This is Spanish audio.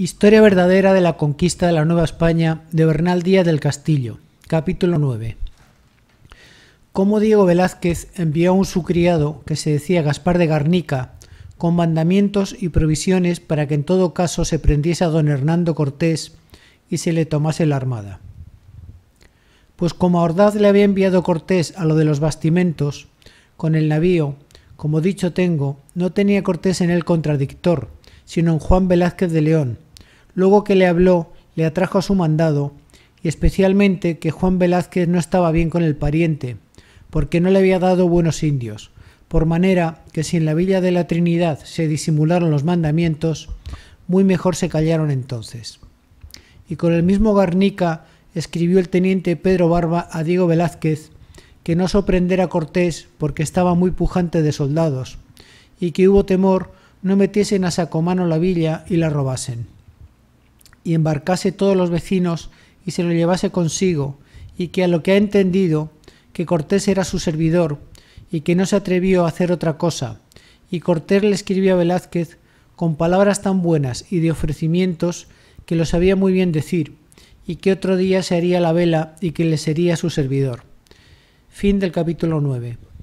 Historia verdadera de la conquista de la Nueva España de Bernal Díaz del Castillo, capítulo 9. Cómo Diego Velázquez envió a un su criado, que se decía Gaspar de Garnica, con mandamientos y provisiones para que en todo caso se prendiese a don Hernando Cortés y se le tomase la armada. Pues como a Ordaz le había enviado Cortés a lo de los bastimentos, con el navío, como dicho tengo, no tenía Cortés en él contradictor, sino en Juan Velázquez de León, luego que le habló, le atrajo a su mandado, y especialmente que Juan Velázquez no estaba bien con el pariente, porque no le había dado buenos indios, por manera que si en la villa de la Trinidad se disimularon los mandamientos, muy mejor se callaron entonces. Y con el mismo Garnica escribió el teniente Pedro Barba a Diego Velázquez que no sorprender a Cortés porque estaba muy pujante de soldados, y que hubo temor no metiesen a Sacomano la villa y la robasen y embarcase todos los vecinos y se lo llevase consigo, y que a lo que ha entendido, que Cortés era su servidor, y que no se atrevió a hacer otra cosa, y Cortés le escribió a Velázquez con palabras tan buenas y de ofrecimientos que lo sabía muy bien decir, y que otro día se haría la vela y que le sería su servidor. Fin del capítulo 9.